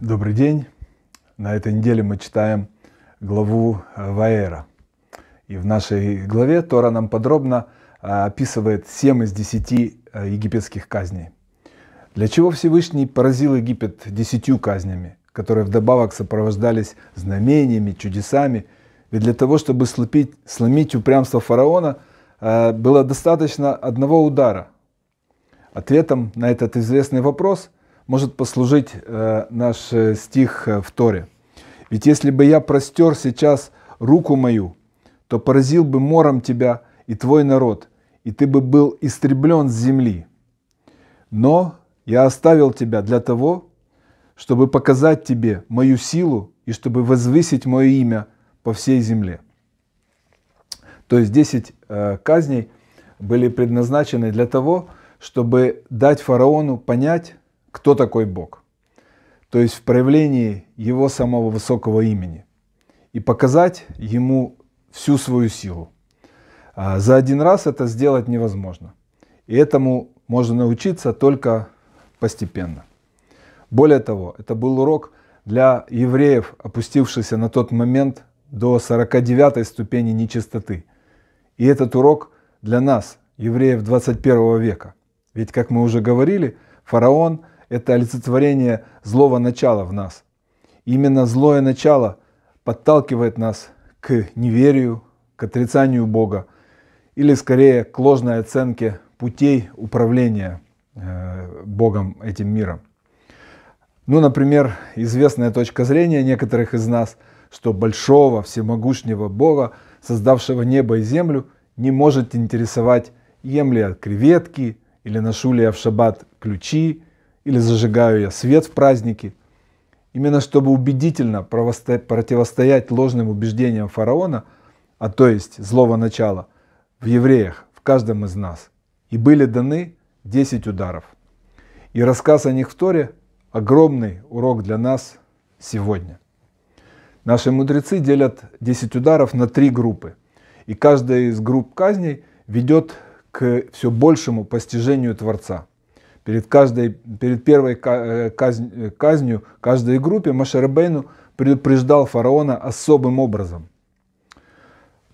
Добрый день. На этой неделе мы читаем главу э, Ваера, И в нашей главе Тора нам подробно э, описывает 7 из 10 э, египетских казней. Для чего Всевышний поразил Египет десятью казнями, которые вдобавок сопровождались знамениями, чудесами? Ведь для того, чтобы слепить, сломить упрямство фараона, было достаточно одного удара. Ответом на этот известный вопрос – может послужить э, наш э, стих э, в Торе. Ведь если бы я простер сейчас руку мою, то поразил бы мором тебя и твой народ, и ты бы был истреблен с земли. Но я оставил тебя для того, чтобы показать тебе мою силу и чтобы возвысить мое имя по всей земле. То есть 10 казней были предназначены для того, чтобы дать фараону понять, кто такой Бог, то есть в проявлении Его самого высокого имени, и показать Ему всю свою силу. А, за один раз это сделать невозможно. И этому можно научиться только постепенно. Более того, это был урок для евреев, опустившихся на тот момент до 49 ступени нечистоты. И этот урок для нас, евреев 21 века. Ведь, как мы уже говорили, фараон – это олицетворение злого начала в нас. Именно злое начало подталкивает нас к неверию, к отрицанию Бога, или скорее к ложной оценке путей управления э, Богом этим миром. Ну, например, известная точка зрения некоторых из нас, что большого всемогущего Бога, создавшего небо и землю, не может интересовать, ем ли я креветки или ношу ли я в шаббат ключи, или зажигаю я свет в праздники, именно чтобы убедительно противостоять ложным убеждениям фараона, а то есть злого начала, в евреях, в каждом из нас. И были даны 10 ударов. И рассказ о них в Торе – огромный урок для нас сегодня. Наши мудрецы делят 10 ударов на три группы. И каждая из групп казней ведет к все большему постижению Творца – Перед, каждой, перед первой э, казнь, э, казнью каждой группе Машарабейну предупреждал фараона особым образом.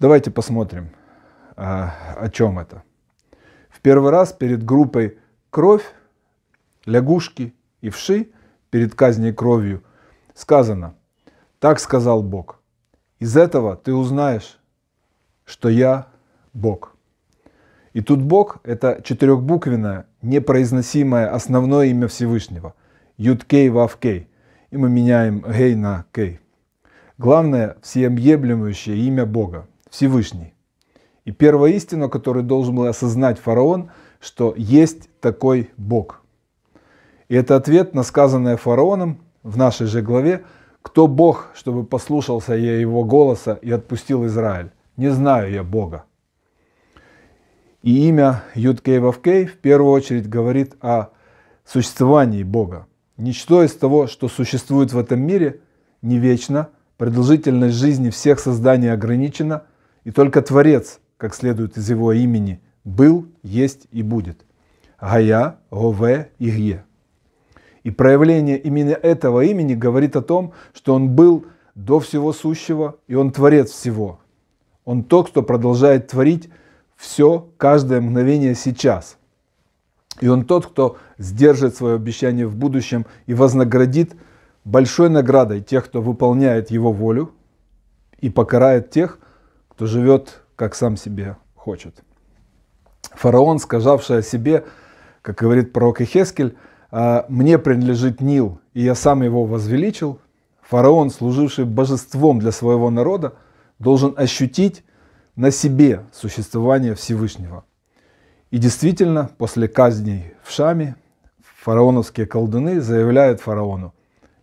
Давайте посмотрим, а, о чем это. В первый раз перед группой кровь, лягушки и вши, перед казней кровью, сказано, так сказал Бог, из этого ты узнаешь, что я Бог. И тут Бог – это четырехбуквенное, непроизносимое основное имя Всевышнего. Юткей Вавкей. И мы меняем Гей на Кей. Главное – всеобъемлющее имя Бога, Всевышний. И первая истина, которую должен был осознать фараон, что есть такой Бог. И это ответ на сказанное фараоном в нашей же главе, кто Бог, чтобы послушался я его голоса и отпустил Израиль? Не знаю я Бога. И имя Юткей Вавкей в первую очередь говорит о существовании Бога. Ничто из того, что существует в этом мире, не вечно, продолжительность жизни всех созданий ограничена, и только Творец, как следует из его имени, был, есть и будет. Гая, Гове и И проявление именно этого имени говорит о том, что он был до всего сущего, и он творец всего. Он тот, кто продолжает творить все, каждое мгновение сейчас. И он тот, кто сдержит свое обещание в будущем и вознаградит большой наградой тех, кто выполняет его волю, и покарает тех, кто живет, как сам себе хочет. Фараон, сказавший о себе, как говорит пророк Ихескель, «А, «Мне принадлежит Нил, и я сам его возвеличил». Фараон, служивший божеством для своего народа, должен ощутить на себе существование Всевышнего. И действительно, после казней в Шаме фараоновские колдуны заявляют фараону,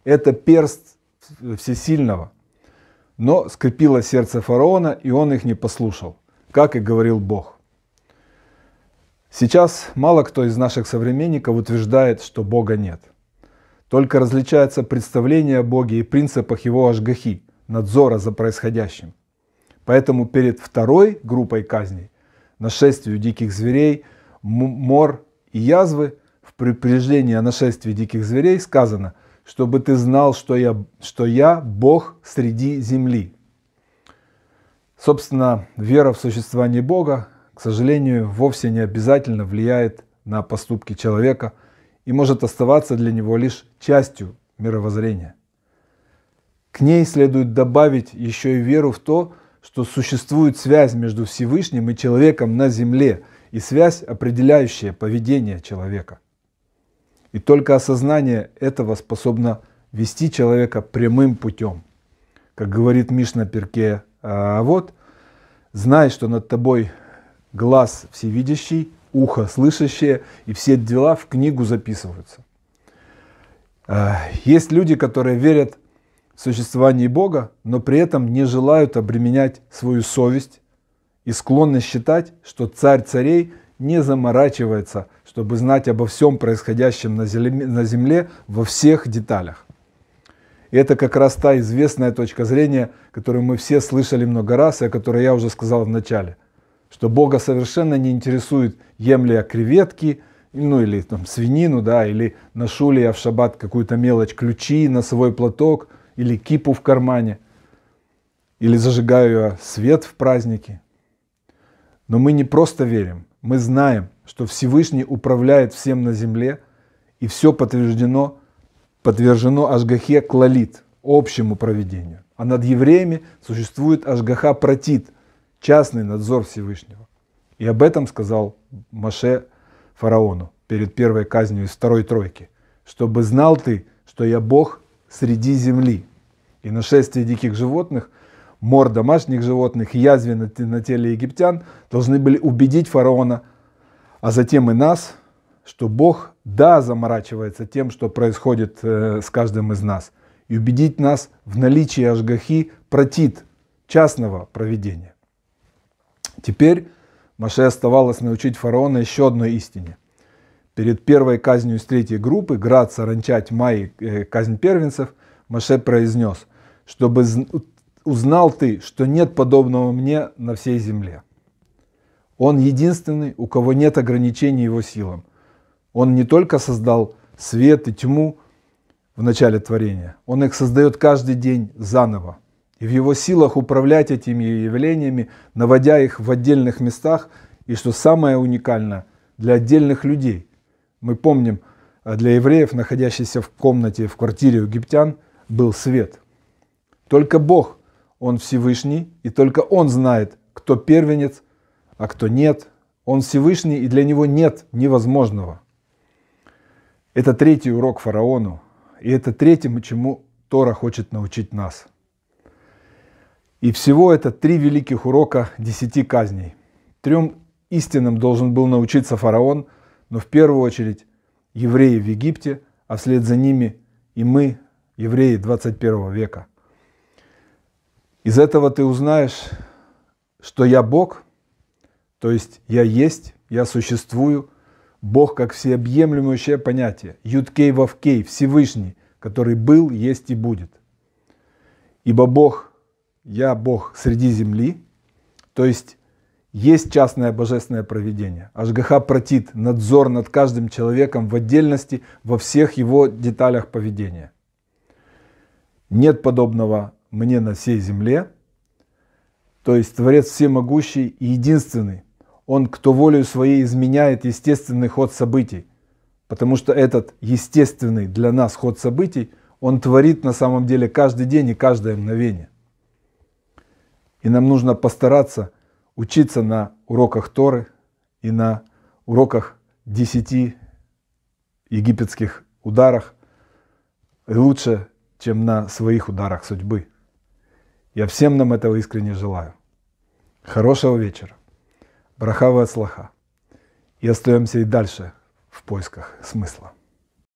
это перст всесильного. Но скрепило сердце фараона, и он их не послушал, как и говорил Бог. Сейчас мало кто из наших современников утверждает, что Бога нет. Только различается представление о Боге и принципах его ажгахи, надзора за происходящим. Поэтому перед второй группой казней, нашествию диких зверей, мор и язвы, в предупреждении о нашествии диких зверей сказано, чтобы ты знал, что я, что я Бог среди земли. Собственно, вера в существование Бога, к сожалению, вовсе не обязательно влияет на поступки человека и может оставаться для него лишь частью мировоззрения. К ней следует добавить еще и веру в то, что существует связь между Всевышним и человеком на земле, и связь, определяющая поведение человека. И только осознание этого способно вести человека прямым путем. Как говорит Мишна Перке, а, а вот, знай, что над тобой глаз всевидящий, ухо слышащее, и все дела в книгу записываются. А, есть люди, которые верят существовании Бога, но при этом не желают обременять свою совесть и склонны считать, что царь царей не заморачивается, чтобы знать обо всем происходящем на земле, на земле во всех деталях. И это как раз та известная точка зрения, которую мы все слышали много раз, и о которой я уже сказал в начале, что Бога совершенно не интересует, ем ли я креветки, ну или там свинину, да, или ношу ли я в шаббат какую-то мелочь, ключи, носовой платок – или кипу в кармане, или зажигаю свет в празднике. Но мы не просто верим, мы знаем, что Всевышний управляет всем на земле, и все подтверждено, подвержено Ашгахе Клалит, общему проведению. А над евреями существует Ашгаха Протит, частный надзор Всевышнего. И об этом сказал Маше фараону перед первой казнью из второй тройки, чтобы знал ты, что я Бог среди земли и нашествие диких животных, мор домашних животных, язве на теле египтян должны были убедить фараона, а затем и нас, что Бог, да, заморачивается тем, что происходит э, с каждым из нас, и убедить нас в наличии ажгахи протит частного проведения. Теперь Маше оставалось научить фараона еще одной истине. Перед первой казнью из третьей группы, Град, Саранча, Тьма и э, казнь первенцев – Маше произнес, чтобы узнал ты, что нет подобного мне на всей земле. Он единственный, у кого нет ограничений его силам. Он не только создал свет и тьму в начале творения, он их создает каждый день заново. И в его силах управлять этими явлениями, наводя их в отдельных местах, и что самое уникальное, для отдельных людей. Мы помним, э, для евреев, находящихся в комнате, в квартире у египтян – был свет. Только Бог, Он Всевышний, и только Он знает, кто первенец, а кто нет. Он Всевышний, и для Него нет невозможного. Это третий урок фараону, и это третьему, чему Тора хочет научить нас. И всего это три великих урока десяти казней. Трем истинным должен был научиться фараон, но в первую очередь евреи в Египте, а вслед за ними и мы, евреи 21 века. Из этого ты узнаешь, что я Бог, то есть я есть, я существую, Бог как всеобъемлющее понятие, Юткей Вовкей, Всевышний, который был, есть и будет. Ибо Бог, я Бог среди земли, то есть есть частное божественное проведение. Ашгаха протит, надзор над каждым человеком в отдельности, во всех его деталях поведения – нет подобного мне на всей земле. То есть Творец всемогущий и единственный. Он, кто волею своей изменяет естественный ход событий. Потому что этот естественный для нас ход событий, он творит на самом деле каждый день и каждое мгновение. И нам нужно постараться учиться на уроках Торы и на уроках десяти египетских ударах. И лучше чем на своих ударах судьбы. Я всем нам этого искренне желаю. Хорошего вечера. Брахава от слаха. И остаемся и дальше в поисках смысла.